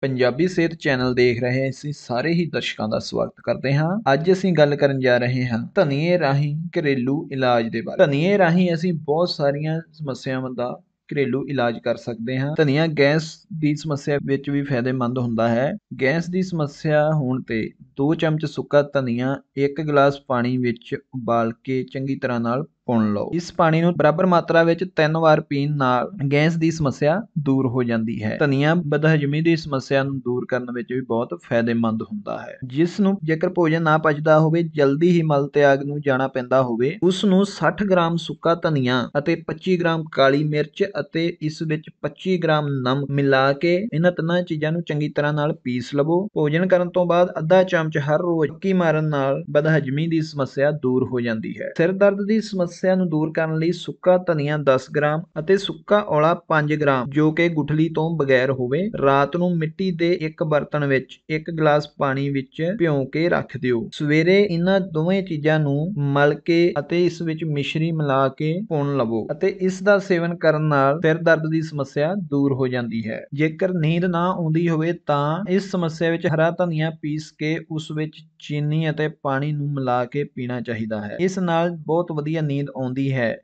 ਪੰਜਾਬੀ ਸਿਹਤ ਚੈਨਲ ਦੇਖ ਰਹੇ ਅਸੀਂ ਸਾਰੇ ਹੀ ਦਰਸ਼ਕਾਂ ਦਾ ਸਵਾਗਤ ਕਰਦੇ ਹਾਂ ਅੱਜ ਅਸੀਂ ਗੱਲ ਕਰਨ ਜਾ ਰਹੇ ਹਾਂ ਧਨੀਏ ਰਾਹੀਂ ਘਰੇਲੂ ਇਲਾਜ ਦੇ ਬਾਰੇ ਧਨੀਏ ਰਾਹੀਂ ਅਸੀਂ ਬਹੁਤ ਸਾਰੀਆਂ ਸਮੱਸਿਆਵਾਂ ਦਾ ਘਰੇਲੂ ਇਲਾਜ ਕਰ ਸਕਦੇ ਹਾਂ ਧਨੀਆ ਗੈਸ ਦੀ ਸਮੱਸਿਆ ਵਿੱਚ ਵੀ ਫਾਇਦੇਮੰਦ ਹੁੰਦਾ ਹੈ ਗੈਸ ਦੀ ਸਮੱਸਿਆ ਹੋਣ ਤੇ 2 ਚਮਚ ਸੁੱਕਾ ਧਨੀਆ 1 ਗਲਾਸ ਪਾਣੀ ਵਿੱਚ ਉਬਾਲ ਕੇ ਚੰਗੀ ਤਰ੍ਹਾਂ ਨਾਲ ਪੁਣ ਲਓ ਇਸ ਪਾਣੀ ਨੂੰ ਬਰਾਬਰ ਮਾਤਰਾ ਵਿੱਚ ਤਿੰਨ ਵਾਰ ਪੀਣ ਨਾਲ ਗੈਸ ਦੀ ਸਮੱਸਿਆ ਦੂਰ ਹੋ ਜਾਂਦੀ ਹੈ ਧਨੀਆ ਬਦਹਜਮੀ ਦੀ ਸਮੱਸਿਆ ਨੂੰ ਦੂਰ ਕਰਨ ਵਿੱਚ ਵੀ ਬਹੁਤ ਫਾਇਦੇਮੰਦ ਹੁੰਦਾ ਹੈ ਜਿਸ ਨੂੰ ਜੇਕਰ ਭੋਜਨ ਨਾ ਪਚਦਾ ਹੋਵੇ ਜਲਦੀ ਹੀ ਮਲ ਤਿਆਗ ਨੂੰ ਜਾਣਾ ਪੈਂਦਾ ਹੋਵੇ ਉਸ ਨੂੰ 60 ਗ੍ਰਾਮ ਸੁੱਕਾ ਧਨੀਆ ਅਤੇ 25 ਗ੍ਰਾਮ ਕਾਲੀ ਮਿਰਚ ਅਤੇ ਇਸ ਵਿੱਚ 25 ਗ੍ਰਾਮ ਨਮਕ ਮਿਲਾ ਕੇ ਇਹਨਾਂ ਤਿੰਨਾਂ ਚੀਜ਼ਾਂ ਨੂੰ ਚੰਗੀ ਤਰ੍ਹਾਂ ਨਾਲ ਪੀਸ ਲਵੋ ਭੋਜਨ ਕਰਨ ਤੋਂ ਬਾਅਦ ਅੱਧਾ ਚਮਚ ਹਰ ਰੋਜ਼ ਕੀ ਮਾਰਨ ਨਾਲ ਬਦਹਜਮੀ ਦੀ ਸਮੱਸਿਆ ਦੂਰ ਹੋ ਜਾਂਦੀ ਹੈ ਸਿਰ ਦਰਦ ਦੀ ਸਮੱਸਿਆ ਸਮੱਸਿਆ ਨੂੰ ਦੂਰ ਕਰਨ ਲਈ ਸੁੱਕਾ ਧਨੀਆ 10 ਗ੍ਰਾਮ ਅਤੇ ਸੁੱਕਾ ਔਲਾ 5 ਗ੍ਰਾਮ ਜੋ ਕਿ ਗੁਠਲੀ ਤੋਂ ਬਗੈਰ ਹੋਵੇ ਰਾਤ ਨੂੰ ਮਿੱਟੀ ਦੇ ਇੱਕ ਬਰਤਨ ਵਿੱਚ ਇੱਕ ਗਲਾਸ ਪਾਣੀ ਵਿੱਚ ਭਿਓ ਕੇ ਰੱਖ ਦਿਓ ਸਵੇਰੇ ਇਹਨਾਂ ਦੋਵੇਂ ਚੀਜ਼ਾਂ ਨੂੰ ਮਲ ਕੇ ਅਤੇ ਇਸ ਵਿੱਚ ਮਿਸ਼ਰੀ ਮਿਲਾ ਕੇ ਪੁਣ ਲਵੋ ਅਤੇ ਇਸ ਦਾ ਸੇਵਨ ਕਰਨ ਨਾਲ ਸਿਰ ਦਰਦ ਦੀ ਸਮੱਸਿਆ ਦੂਰ ਹੋ ਜਾਂਦੀ ਹੈ ਜੇਕਰ ਨੀਂਦ ਨਾ ਆਉਂਦੀ ਹੋਵੇ ਤਾਂ ਇਸ ਸਮੱਸਿਆ ਵਿੱਚ ਹਰਾ ਧਨੀਆ ਪੀਸ ਕੇ ਉਸ ਵਿੱਚ ਚੀਨੀ ਅਤੇ ਪਾਣੀ ਨੂੰ ਮਿਲਾ ਕੇ ਪੀਣਾ ਚਾਹੀਦਾ ਹੈ ਇਸ ਨਾਲ ਬਹੁਤ ਵਧੀਆ ਨੀਂਦ ਨੀਂਦ ਆਉਂਦੀ ਹੈ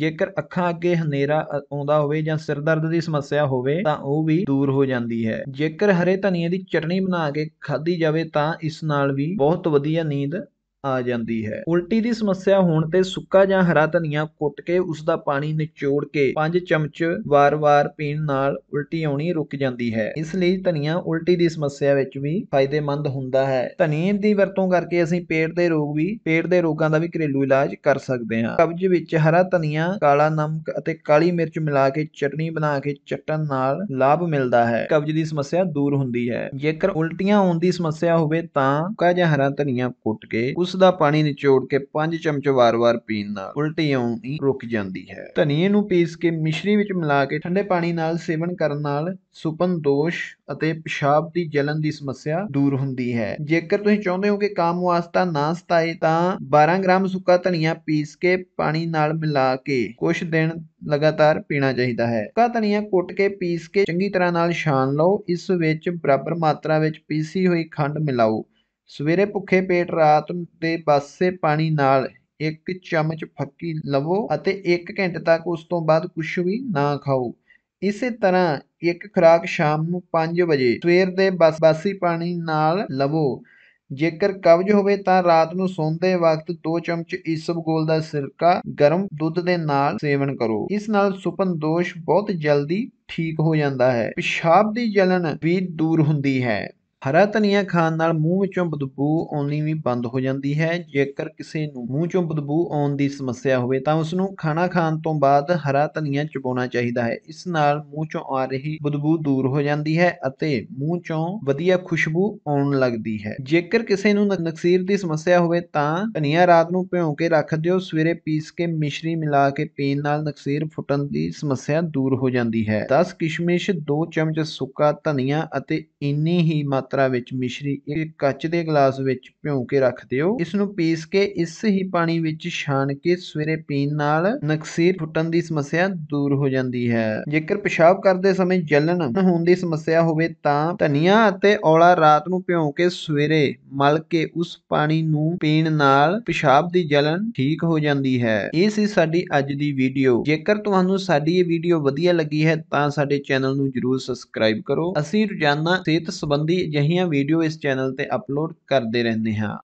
ਜੇਕਰ ਅੱਖਾਂ ਅੱਗੇ ਹਨੇਰਾ ਆਉਂਦਾ ਹੋਵੇ ਜਾਂ ਸਿਰ ਦਰਦ ਦੀ ਸਮੱਸਿਆ ਹੋਵੇ ਤਾਂ ਉਹ ਵੀ ਦੂਰ ਹੋ ਜਾਂਦੀ ਹੈ ਜੇਕਰ ਹਰੇ ਧਨੀਏ ਦੀ ਚਟਣੀ ਬਣਾ ਕੇ ਖਾਧੀ ਜਾਵੇ ਤਾਂ ਇਸ ਨਾਲ ਵੀ ਬਹੁਤ ਵਧੀਆ ਨੀਂਦ ਆ ਜਾਂਦੀ ਹੈ ਉਲਟੀ ਦੀ ਸਮੱਸਿਆ ਹੋਣ ਤੇ ਸੁੱਕਾ ਜਾਂ ਹਰਾ ਧਨੀਆ ਕੁੱਟ ਕੇ ਉਸ ਦਾ ਪਾਣੀ ਨਿਚੋੜ ਕੇ 5 ਚਮਚ ਵਾਰ-ਵਾਰ ਪੀਣ ਨਾਲ ਉਲਟੀ ਆਉਣੀ ਰੁਕ ਜਾਂਦੀ ਹੈ ਇਸ ਲਈ ਧਨੀਆ ਉਲਟੀ ਦੀ ਸਮੱਸਿਆ ਵਿੱਚ ਵੀ ਫਾਇਦੇਮੰਦ ਹੁੰਦਾ ਹੈ ਧਨੀਏ ਦੀ ਵਰਤੋਂ ਕਰਕੇ ਅਸੀਂ ਪੇਟ ਦੇ ਰੋਗ ਵੀ ਪੇਟ ਦੇ ਰੋਗਾਂ ਦਾ ਵੀ ਘਰੇਲੂ ਇਲਾਜ ਕਰ ਸਕਦੇ ਹਾਂ ਕਬਜ਼ ਵਿੱਚ ਹਰਾ ਧਨੀਆ ਕਾਲਾ ਨਮਕ ਅਤੇ ਕਾਲੀ ਮਿਰਚ ਮਿਲਾ ਕੇ ਚਟਨੀ ਬਣਾ ਕੇ ਚਟਣ ਨਾਲ ਲਾਭ ਮਿਲਦਾ ਹੈ ਕਬਜ਼ ਦੀ ਸਮੱਸਿਆ ਦੂਰ ਹੁੰਦੀ ਹੈ ਜੇਕਰ ਉਲਟੀਆਂ ਆਉਣ ਦੀ ਸਮੱਸਿਆ ਹੋਵੇ ਤਾਂ ਸੁੱਕਾ ਜਾਂ ਹਰਾ ਧਨੀਆ ਕੁੱਟ ਕੇ ਉਸ ਉਸ ਦਾ ਪਾਣੀ ਨਿਚੋੜ ਕੇ 5 ਚਮਚ ਵਾਰ-ਵਾਰ ਪੀਣ ਨਾਲ ਉਲਟੀ ਆਉਣੀ ਰੁਕ ਜਾਂਦੀ ਹੈ ਧਨੀਏ ਨੂੰ ਪੀਸ ਕੇ ਮਿਸ਼ਰੀ ਵਿੱਚ ਮਿਲਾ ਕੇ ਠੰਡੇ ਪਾਣੀ ਨਾਲ ਸੇਵਨ ਕਰਨ ਨਾਲ ਸੁਪਨ ਦੋਸ਼ ਅਤੇ ਪਿਸ਼ਾਬ ਦੀ ਜਲਨ ਦੀ ਸਮੱਸਿਆ ਦੂਰ ਹੁੰਦੀ ਹੈ ਜੇਕਰ ਤੁਸੀਂ ਚਾਹੁੰਦੇ ਹੋ ਕਿ ਕਾਮ ਵਾਸਤਾ ਨਾ ਸਤਾਏ ਤਾਂ 12 ਗ੍ਰਾਮ ਸੁੱਕਾ ਧਨੀਆ ਪੀਸ ਕੇ ਪਾਣੀ ਨਾਲ ਮਿਲਾ ਕੇ ਕੁਝ ਦਿਨ ਲਗਾਤਾਰ ਪੀਣਾ ਚਾਹੀਦਾ ਹੈ ਸੁੱਕਾ ਧਨੀਆ ਕੁੱਟ ਕੇ ਪੀਸ ਕੇ ਚੰਗੀ ਤਰ੍ਹਾਂ ਨਾਲ ਛਾਣ ਲਓ ਇਸ ਵਿੱਚ ਬਰਾਬਰ ਮਾਤਰਾ ਵਿੱਚ ਪੀਸੀ ਹੋਈ ਖੰਡ ਮਿਲਾਓ ਸਵੇਰੇ ਭੁੱਖੇ ਪੇਟ ਰਾਤ ਦੇ ਬਾਸੇ ਪਾਣੀ ਨਾਲ ਇੱਕ ਚਮਚ ਫੱਕੀ ਲਵੋ ਅਤੇ ਇੱਕ ਘੰਟੇ ਤੱਕ ਉਸ ਤੋਂ ਬਾਅਦ ਕੁਝ ਵੀ ਨਾ ਖਾਓ ਇਸੇ ਤਰ੍ਹਾਂ ਇੱਕ ਖੁਰਾਕ ਸ਼ਾਮ ਨੂੰ 5 ਵਜੇ ਸਵੇਰ ਦੇ ਬਸ ਬਾਸੀ ਪਾਣੀ ਨਾਲ ਲਵੋ ਜੇਕਰ ਕਬਜ਼ ਹੋਵੇ ਤਾਂ ਰਾਤ ਨੂੰ ਸੌਂਦੇ ਵਕਤ 2 ਚਮਚ ਇਸਬਗੋਲ ਦਾ ਸਿਰਕਾ ਗਰਮ ਦੁੱਧ ਦੇ ਨਾਲ ਸੇਵਨ ਕਰੋ ਇਸ ਨਾਲ ਸੁਪਨ ਦੋਸ਼ ਬਹੁਤ ਜਲਦੀ ਠੀਕ ਹੋ ਜਾਂਦਾ ਹੈ ਪਿਸ਼ਾਬ ਦੀ ਜਲਨ ਵੀ ਦੂਰ ਹੁੰਦੀ ਹੈ ਹਰਾ ਧਨੀਆ ਖਾਣ ਨਾਲ ਮੂੰਹ ਵਿੱਚੋਂ ਬਦਬੂ ਆਉਣੀ ਵੀ ਬੰਦ ਹੋ ਜਾਂਦੀ ਹੈ ਜੇਕਰ ਕਿਸੇ ਨੂੰ ਮੂੰਹ ਚੋਂ ਬਦਬੂ ਆਉਣ ਦੀ ਸਮੱਸਿਆ ਹੋਵੇ ਤਾਂ ਉਸ ਨੂੰ ਖਾਣਾ ਖਾਣ ਤੋਂ ਬਾਅਦ ਹਰਾ ਧਨੀਆ ਚਬਾਉਣਾ ਚਾਹੀਦਾ ਹੈ ਇਸ ਨਾਲ ਮੂੰਹ ਚੋਂ ਆ ਰਹੀ ਬਦਬੂ ਦੂਰ ਹੋ ਜਾਂਦੀ ਹੈ ਅਤੇ ਮੂੰਹ ਚੋਂ ਵਧੀਆ ਖੁਸ਼ਬੂ ਆਉਣ ਲੱਗਦੀ ਹੈ ਜੇਕਰ ਕਿਸੇ ਨੂੰ ਨਕਸੀਰ ਦੀ ਸਮੱਸਿਆ ਹੋਵੇ ਤਾਂ ਧਨੀਆ ਰਾਤ ਨੂੰ ਭਿਓ ਕੇ ਰੱਖ ਦਿਓ ਸਵੇਰੇ ਪੀਸ ਕੇ ਮਿਸ਼ਰੀ ਮਿਲਾ ਕੇ ਪੀਣ ਨਾਲ ਨਕਸੀਰ ਫੁੱਟਣ ਦੀ ਸਮੱਸਿਆ ਦੂਰ ਹੋ ਜਾਂਦੀ ਹੈ 10 ਕਿਸ਼ਮਿਸ਼ 2 ਚਮਚ ਸੁੱਕਾ ਧਨੀਆ ਅਤੇ ਇੰਨੀ ਹੀ ਮਾਤਰਾ ਮਾਤਰਾ ਵਿੱਚ ਮਿਸ਼ਰੀ ਇੱਕ ਕੱਚ ਦੇ ਗਲਾਸ ਵਿੱਚ ਭਿਉਂ ਕੇ ਰੱਖ ਦਿਓ ਇਸ ਨੂੰ ਪੀਸ ਕੇ ਇਸ ਹੀ ਪਾਣੀ ਵਿੱਚ ਛਾਣ ਕੇ ਸਵੇਰੇ ਪੀਣ ਨਾਲ ਨਕਸੀਰ ਫੁੱਟਣ ਦੀ ਸਮੱਸਿਆ ਦੂਰ ਹੋ ਜਾਂਦੀ ਹੈ ਜੇਕਰ ਪਿਸ਼ਾਬ ਕਰਦੇ ਸਮੇਂ ਜਲਣ ਹੋਣ ਦੀ ਸਮੱਸਿਆ ਹੋਵੇ ਤਾਂ ਧਨੀਆ ਅਤੇ ਔਲਾ ਰਾਤ ਨੂੰ ਭਿਉਂ ਕੇ ਸਵੇਰੇ ਮਲ ਕੇ ਉਸ ਪਾਣੀ ਨੂੰ ਪੀਣ ਨਾਲ ਪਿਸ਼ਾਬ ਦੀ ਜਲਣ ਠੀਕ ਹੋ ਜਾਂਦੀ ਹੈ ਇਹ ਸੀ ਸਾਡੀ ਅੱਜ ਦੀ ਵੀਡੀਓ ਜੇਕਰ ਤੁਹਾਨੂੰ ਸਾਡੀ ਇਹ ਵੀਡੀਓ ਵਧੀਆ ਲੱਗੀ ਹੈ ਤਾਂ ਸਾਡੇ ਚੈਨਲ ਨੂੰ ਜਰੂਰ ਸਬਸਕ੍ਰਾਈਬ ਕਰੋ ਅਸੀਂ ਰੋਜ਼ਾਨਾ ਸਿਹਤ ਸੰਬੰਧੀ ਅਜਿਹੀਆਂ ਵੀਡੀਓ ਇਸ ਚੈਨਲ 'ਤੇ ਅਪਲੋਡ ਕਰਦੇ ਰਹਿੰਦੇ ਹਾਂ